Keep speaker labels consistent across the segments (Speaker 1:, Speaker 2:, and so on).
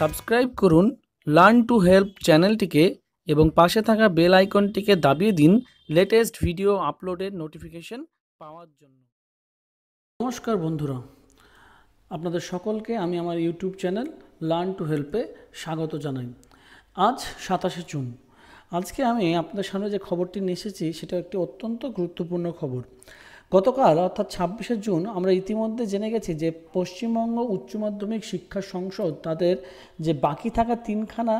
Speaker 1: subscribe করুন learn to help চ্যানেলটিকে এবং পাশে থাকা বেল আইকনটিকে দাবিয়ে দিন লেটেস্ট ভিডিও আপলোডের নোটিফিকেশন পাওয়ার জন্য নমস্কার বন্ধুরা আপনাদের সকলকে আমি আমার ইউটিউব চ্যানেল লার্ন টু হেল্পে স্বাগত জানাই আজ সাতাশে জুন আজকে আমি আপনাদের সামনে যে খবরটি নিয়ে এসেছি সেটা একটি অত্যন্ত গুরুত্বপূর্ণ খবর গতকাল অর্থাৎ ছাব্বিশে জুন আমরা ইতিমধ্যে জেনে গেছি যে পশ্চিমবঙ্গ উচ্চ মাধ্যমিক শিক্ষা সংসদ তাদের যে বাকি থাকা তিনখানা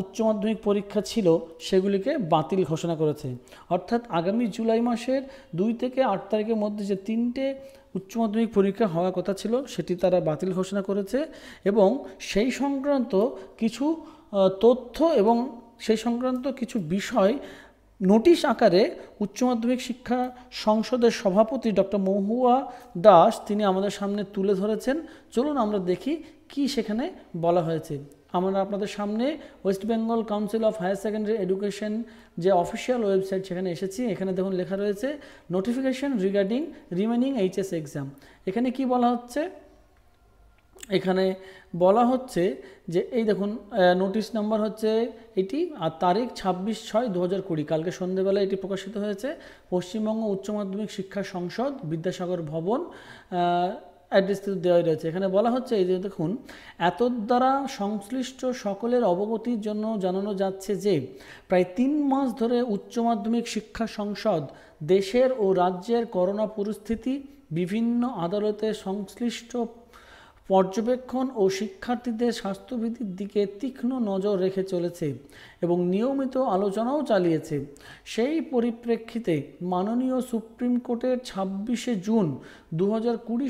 Speaker 1: উচ্চ মাধ্যমিক পরীক্ষা ছিল সেগুলিকে বাতিল ঘোষণা করেছে অর্থাৎ আগামী জুলাই মাসের দুই থেকে আট তারিখের মধ্যে যে তিনটে উচ্চ মাধ্যমিক পরীক্ষা হওয়ার কথা ছিল সেটি তারা বাতিল ঘোষণা করেছে এবং সেই সংক্রান্ত কিছু তথ্য এবং সেই সংক্রান্ত কিছু বিষয় নোটিশ আকারে উচ্চ মাধ্যমিক শিক্ষা সংসদের সভাপতি ডক্টর মহুয়া দাস তিনি আমাদের সামনে তুলে ধরেছেন চলুন আমরা দেখি কি সেখানে বলা হয়েছে আমরা আপনাদের সামনে West Bengal Council of Higher Secondary Education যে অফিসিয়াল ওয়েবসাইট সেখানে এসেছি এখানে দেখুন লেখা রয়েছে notification regarding remaining HS exam এখানে কি বলা হচ্ছে এখানে বলা হচ্ছে যে এই দেখুন নোটিশ নাম্বার হচ্ছে এটি আর তারিখ ছাব্বিশ ছয় দু হাজার কুড়ি কালকে সন্ধেবেলায় এটি প্রকাশিত হয়েছে পশ্চিমবঙ্গ উচ্চ মাধ্যমিক শিক্ষা সংসদ বিদ্যাসাগর ভবন অ্যাড্রেস কিন্তু দেওয়াই রয়েছে এখানে বলা হচ্ছে এই যে দেখুন এত দ্বারা সংশ্লিষ্ট সকলের অবগতির জন্য জানানো যাচ্ছে যে প্রায় তিন মাস ধরে উচ্চ মাধ্যমিক শিক্ষা সংসদ দেশের ও রাজ্যের করোনা পরিস্থিতি বিভিন্ন আদালতে সংশ্লিষ্ট পর্যবেক্ষণ ও শিক্ষার্থীদের স্বাস্থ্যবিধির দিকে তীক্ষ্ণ নজর রেখে চলেছে এবং নিয়মিত আলোচনাও চালিয়েছে সেই পরিপ্রেক্ষিতে মাননীয় সুপ্রিম কোর্টের ছাব্বিশে জুন দু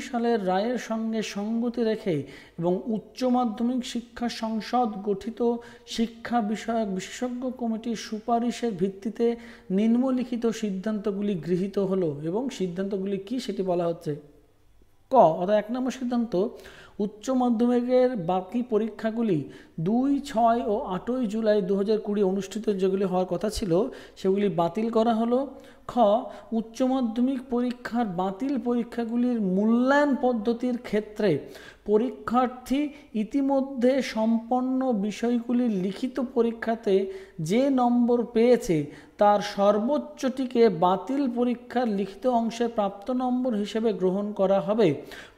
Speaker 1: সালের রায়ের সঙ্গে সঙ্গতি রেখে এবং উচ্চ মাধ্যমিক শিক্ষা সংসদ গঠিত শিক্ষা বিষয়ক বিশেষজ্ঞ কমিটির সুপারিশের ভিত্তিতে নিম্নলিখিত সিদ্ধান্তগুলি গৃহীত হলো এবং সিদ্ধান্তগুলি কি সেটি বলা হচ্ছে ক অর্থাৎ এক নম্বর সিদ্ধান্ত উচ্চ মাধ্যমিকের বাকি পরীক্ষাগুলি দুই ছয় ও আটই জুলাই দু হাজার কুড়ি অনুষ্ঠিত যেগুলি হওয়ার কথা ছিল সেগুলি বাতিল করা হলো খ উচ্চ মাধ্যমিক পরীক্ষার বাতিল পরীক্ষাগুলির মূল্যায়ন পদ্ধতির ক্ষেত্রে পরীক্ষার্থী ইতিমধ্যে সম্পন্ন বিষয়গুলির লিখিত পরীক্ষাতে যে নম্বর পেয়েছে তার সর্বোচ্চটিকে বাতিল পরীক্ষার লিখিত অংশে প্রাপ্ত নম্বর হিসেবে গ্রহণ করা হবে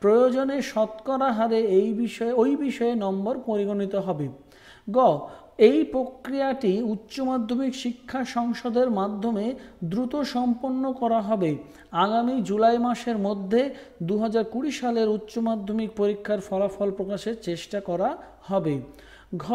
Speaker 1: প্রয়োজনে শতকরা হারে এই বিষয়ে ওই বিষয়ে নম্বর পরিগণিত হবে গ এই প্রক্রিয়াটি উচ্চ মাধ্যমিক শিক্ষা সংসদের মাধ্যমে দ্রুত সম্পন্ন করা হবে আগামী জুলাই মাসের মধ্যে দু সালের উচ্চ মাধ্যমিক পরীক্ষার ফলাফল প্রকাশের চেষ্টা করা হবে ঘ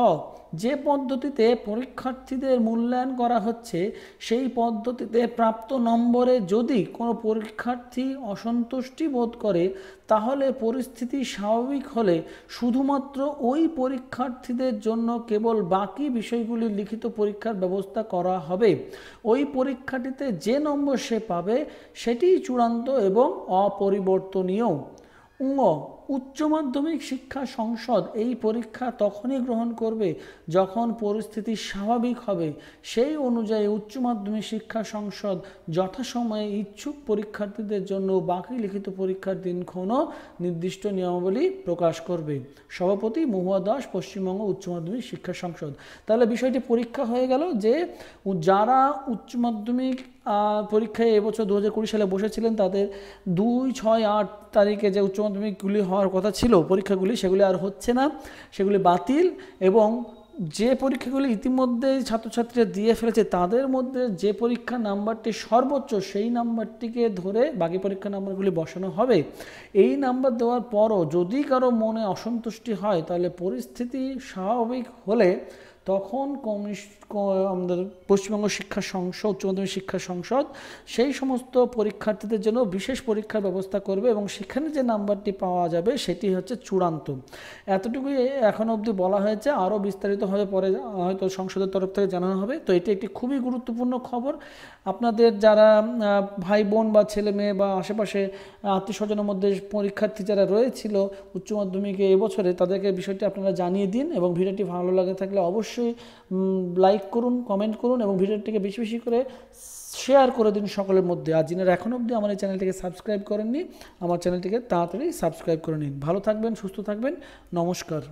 Speaker 1: যে পদ্ধতিতে পরীক্ষার্থীদের মূল্যায়ন করা হচ্ছে সেই পদ্ধতিতে প্রাপ্ত নম্বরে যদি কোনো পরীক্ষার্থী অসন্তুষ্টি বোধ করে তাহলে পরিস্থিতি স্বাভাবিক হলে শুধুমাত্র ওই পরীক্ষার্থীদের জন্য কেবল বাকি বিষয়গুলি লিখিত পরীক্ষার ব্যবস্থা করা হবে ওই পরীক্ষাটিতে যে নম্বর সে পাবে সেটি চূড়ান্ত এবং অপরিবর্তনীয় উচ্চ মাধ্যমিক শিক্ষা সংসদ এই পরীক্ষা তখনই গ্রহণ করবে যখন পরিস্থিতি স্বাভাবিক হবে সেই অনুযায়ী উচ্চ মাধ্যমিক শিক্ষা সংসদ যথাসময়ে ইচ্ছুক পরীক্ষার্থীদের জন্য বাকি লিখিত পরীক্ষার দিনক্ষণও নির্দিষ্ট নিয়মাবলী প্রকাশ করবে সভাপতি মহুয়া দাস পশ্চিমবঙ্গ উচ্চ মাধ্যমিক শিক্ষা সংসদ তাহলে বিষয়টি পরীক্ষা হয়ে গেল যে যারা উচ্চ মাধ্যমিক পরীক্ষায় এবছর দু হাজার কুড়ি সালে বসেছিলেন তাদের দুই ছয় আট তারিখে যে উচ্চ মাধ্যমিকগুলি হওয়ার কথা ছিল পরীক্ষাগুলি সেগুলি আর হচ্ছে না সেগুলি বাতিল এবং যে পরীক্ষাগুলি ইতিমধ্যে ছাত্রছাত্রীরা দিয়ে ফেলেছে তাদের মধ্যে যে পরীক্ষা নাম্বারটি সর্বোচ্চ সেই নাম্বারটিকে ধরে বাকি পরীক্ষা নাম্বারগুলি বসানো হবে এই নাম্বার দেওয়ার পরও যদি কারো মনে অসন্তুষ্টি হয় তাহলে পরিস্থিতি স্বাভাবিক হলে তখন কমিউনিস্ট আমাদের পশ্চিমবঙ্গ শিক্ষা সংসদ উচ্চ মাধ্যমিক শিক্ষা সংসদ সেই সমস্ত পরীক্ষার্থীদের জন্য বিশেষ পরীক্ষার ব্যবস্থা করবে এবং সেখানে যে নাম্বারটি পাওয়া যাবে সেটি হচ্ছে চূড়ান্ত এতটুকুই এখন অবধি বলা হয়েছে আরও বিস্তারিতভাবে পরে হয়তো সংসদের তরফ থেকে জানানো হবে তো এটি একটি খুবই গুরুত্বপূর্ণ খবর আপনাদের যারা ভাই বোন বা ছেলে মেয়ে বা আশেপাশে আত্মীয়স্বজনের মধ্যে পরীক্ষার্থী যারা রয়েছিল উচ্চ মাধ্যমিকে এবছরে তাদেরকে বিষয়টি আপনারা জানিয়ে দিন এবং ভিডিওটি ভালো লাগে থাকলে অবশ্যই অবশ্যই লাইক করুন কমেন্ট করুন এবং ভিডিওটিকে বেশি বেশি করে শেয়ার করে দিন সকলের মধ্যে আর যিনারা এখনও অবধি আমার এই চ্যানেলটিকে সাবস্ক্রাইব করেননি আমার চ্যানেলটিকে তাড়াতাড়ি সাবস্ক্রাইব করে নিন ভালো থাকবেন সুস্থ থাকবেন নমস্কার